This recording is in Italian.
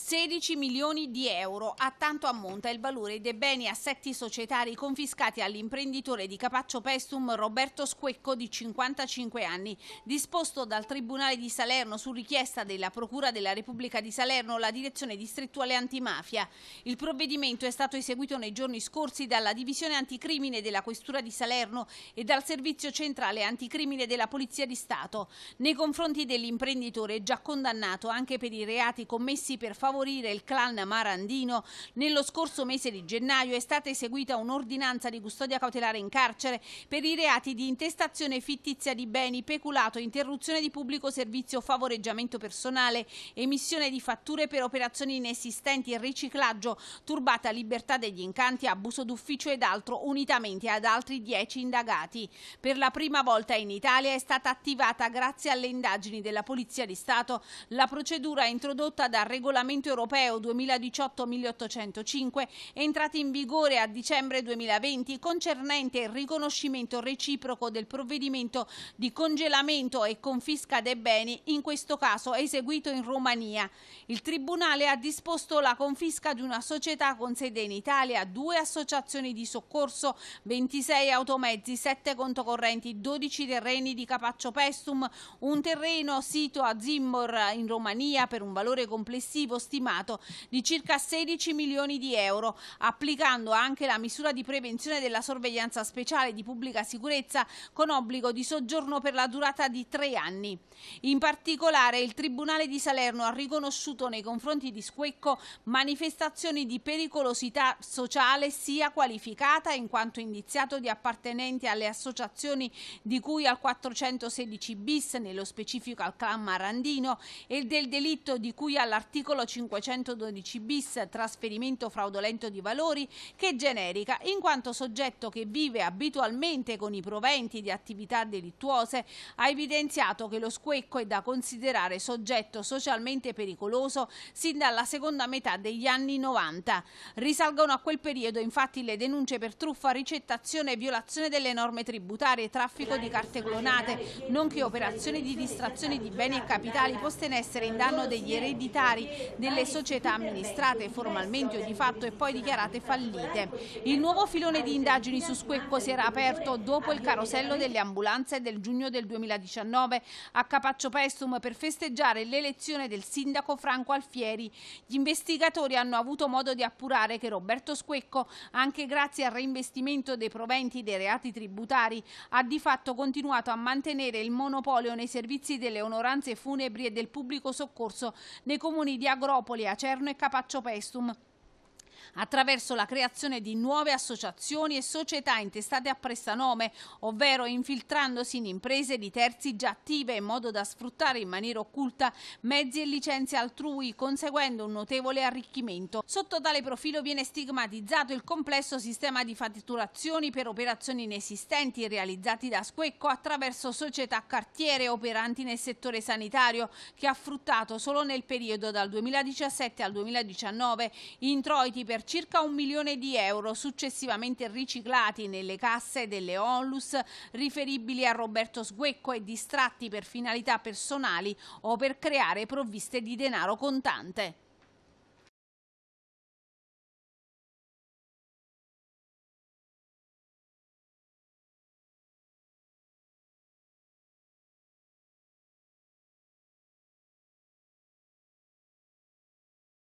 16 milioni di euro. A tanto ammonta il valore dei beni e assetti societari confiscati all'imprenditore di Capaccio Pestum Roberto Squecco di 55 anni. Disposto dal Tribunale di Salerno su richiesta della Procura della Repubblica di Salerno la direzione distrettuale antimafia. Il provvedimento è stato eseguito nei giorni scorsi dalla divisione anticrimine della Questura di Salerno e dal servizio centrale anticrimine della Polizia di Stato nei confronti dell'imprenditore già condannato anche per i reati commessi per favore favorire il clan Marandino. Nello scorso mese di gennaio è stata eseguita un'ordinanza di custodia cautelare in carcere per i reati di intestazione fittizia di beni, peculato, interruzione di pubblico servizio, favoreggiamento personale, emissione di fatture per operazioni inesistenti, riciclaggio, turbata libertà degli incanti, abuso d'ufficio ed altro, unitamente ad altri dieci indagati. Per la prima volta in Italia è stata attivata, grazie alle indagini della Polizia di Stato, la procedura introdotta dal regolamento Regolamento europeo 2018-1805, entrato in vigore a dicembre 2020, concernente il riconoscimento reciproco del provvedimento di congelamento e confisca dei beni, in questo caso eseguito in Romania. Il Tribunale ha disposto la confisca di una società con sede in Italia, due associazioni di soccorso, 26 automezzi, 7 contocorrenti, 12 terreni di Capaccio Pestum, un terreno sito a Zimbor in Romania per un valore complessivo stimato di circa 16 milioni di euro, applicando anche la misura di prevenzione della sorveglianza speciale di pubblica sicurezza con obbligo di soggiorno per la durata di tre anni. In particolare il Tribunale di Salerno ha riconosciuto nei confronti di Squecco manifestazioni di pericolosità sociale sia qualificata in quanto indiziato di appartenenti alle associazioni di cui al 416 bis, nello specifico al clan Marandino, e del delitto di cui all'articolo 512 bis trasferimento fraudolento di valori che generica in quanto soggetto che vive abitualmente con i proventi di attività delittuose ha evidenziato che lo squecco è da considerare soggetto socialmente pericoloso sin dalla seconda metà degli anni 90. Risalgono a quel periodo infatti le denunce per truffa, ricettazione e violazione delle norme tributarie, traffico di carte clonate, nonché operazioni di distrazione di beni e capitali poste in essere in danno degli ereditari delle società amministrate formalmente o di fatto e poi dichiarate fallite. Il nuovo filone di indagini su Squecco si era aperto dopo il carosello delle ambulanze del giugno del 2019 a Capaccio Pestum per festeggiare l'elezione del sindaco Franco Alfieri. Gli investigatori hanno avuto modo di appurare che Roberto Squecco, anche grazie al reinvestimento dei proventi dei reati tributari, ha di fatto continuato a mantenere il monopolio nei servizi delle onoranze funebri e del pubblico soccorso nei comuni di Agro Agropoli, Acerno e Capaccio Pestum attraverso la creazione di nuove associazioni e società intestate a prestanome, ovvero infiltrandosi in imprese di terzi già attive in modo da sfruttare in maniera occulta mezzi e licenze altrui, conseguendo un notevole arricchimento. Sotto tale profilo viene stigmatizzato il complesso sistema di fatturazioni per operazioni inesistenti realizzati da Squecco attraverso società cartiere operanti nel settore sanitario che ha fruttato solo nel periodo dal 2017 al 2019 introiti per per circa un milione di euro successivamente riciclati nelle casse delle onlus riferibili a Roberto Sguecco e distratti per finalità personali o per creare provviste di denaro contante.